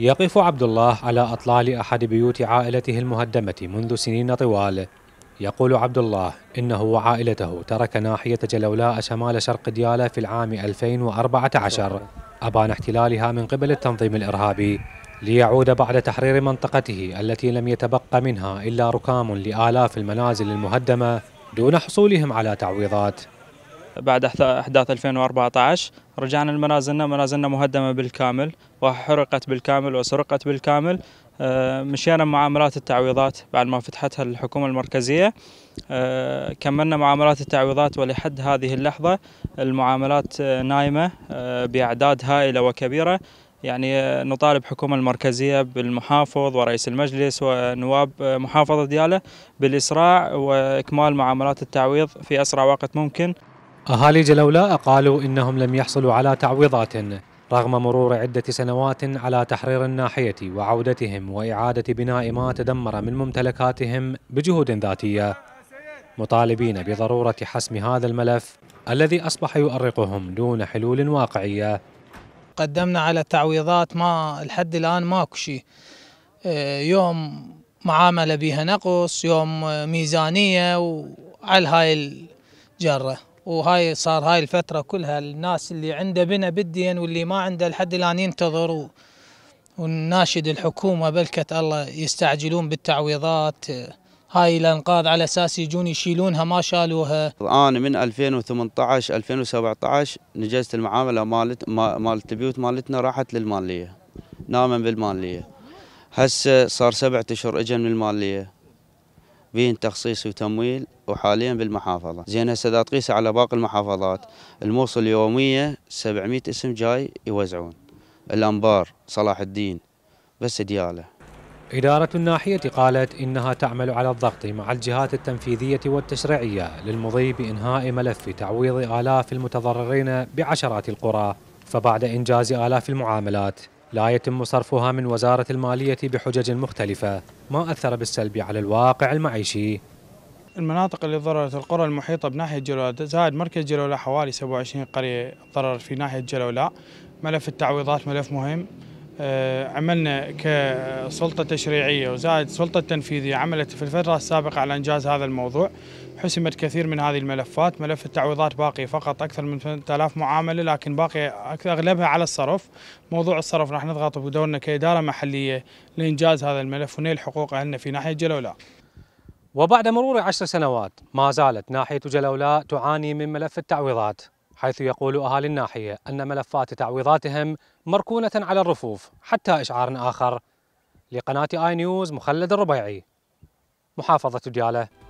يقف عبد الله على أطلال أحد بيوت عائلته المهدمة منذ سنين طوال يقول عبد الله إنه وعائلته ترك ناحية جلولاء شمال شرق ديالى في العام 2014 أبان احتلالها من قبل التنظيم الإرهابي ليعود بعد تحرير منطقته التي لم يتبقى منها إلا ركام لآلاف المنازل المهدمة دون حصولهم على تعويضات بعد أحداث 2014 رجعنا لمنازلنا منازلنا مهدمة بالكامل وحرقت بالكامل وسرقت بالكامل آه، مشينا معاملات التعويضات بعد ما فتحتها الحكومة المركزية آه، كملنا معاملات التعويضات ولحد هذه اللحظة المعاملات آه، نايمة بأعداد هائلة وكبيرة يعني نطالب الحكومة المركزية بالمحافظ ورئيس المجلس ونواب محافظة ديالة بالإسراع وإكمال معاملات التعويض في أسرع وقت ممكن أهالي جلولة قالوا إنهم لم يحصلوا على تعويضات رغم مرور عدة سنوات على تحرير الناحية وعودتهم وإعادة بناء ما تدمر من ممتلكاتهم بجهود ذاتية مطالبين بضرورة حسم هذا الملف الذي أصبح يؤرقهم دون حلول واقعية قدمنا على التعويضات ما لحد الآن ماكو شيء إيه، يوم معاملة بها نقص يوم ميزانية وعلى هاي الجرة وهاي صار هاي الفترة كلها الناس اللي عنده بنا بالدين واللي ما عنده لحد الآن ينتظر والناشد الحكومة بلكت الله يستعجلون بالتعويضات هاي الانقاذ على اساس يجون يشيلونها ما شالوها انا من 2018 2017 نجزت المعامله مالت مالت البيوت مالتنا راحت للماليه ناما بالماليه هسه صار سبعة اشهر اجا من الماليه بين تخصيص وتمويل وحاليا بالمحافظه، زين هسه اذا على باقي المحافظات الموصل يوميه 700 اسم جاي يوزعون الانبار صلاح الدين بس دياله إدارة الناحية قالت إنها تعمل على الضغط مع الجهات التنفيذية والتشريعية للمضي بإنهاء ملف تعويض آلاف المتضررين بعشرات القرى فبعد إنجاز آلاف المعاملات لا يتم صرفها من وزارة المالية بحجج مختلفة ما أثر بالسلب على الواقع المعيشي المناطق اللي ضررت القرى المحيطة بناحية جلولة زائد مركز جلولة حوالي 27 قرية ضررت في ناحية جلولة ملف التعويضات ملف مهم آه، عملنا كسلطة تشريعية وزائد سلطة تنفيذية عملت في الفترة السابقة على إنجاز هذا الموضوع حسمت كثير من هذه الملفات ملف التعويضات باقي فقط أكثر من 3000 معاملة لكن باقي أغلبها على الصرف موضوع الصرف راح نضغط بدورنا كإدارة محلية لإنجاز هذا الملف ونيل حقوق أهلنا في ناحية جلولاء وبعد مرور عشر سنوات ما زالت ناحية جلولاء تعاني من ملف التعويضات حيث يقول أهالي الناحية أن ملفات تعويضاتهم مركونة على الرفوف حتى إشعار آخر لقناة آي نيوز مخلد الربيعي محافظة ديالة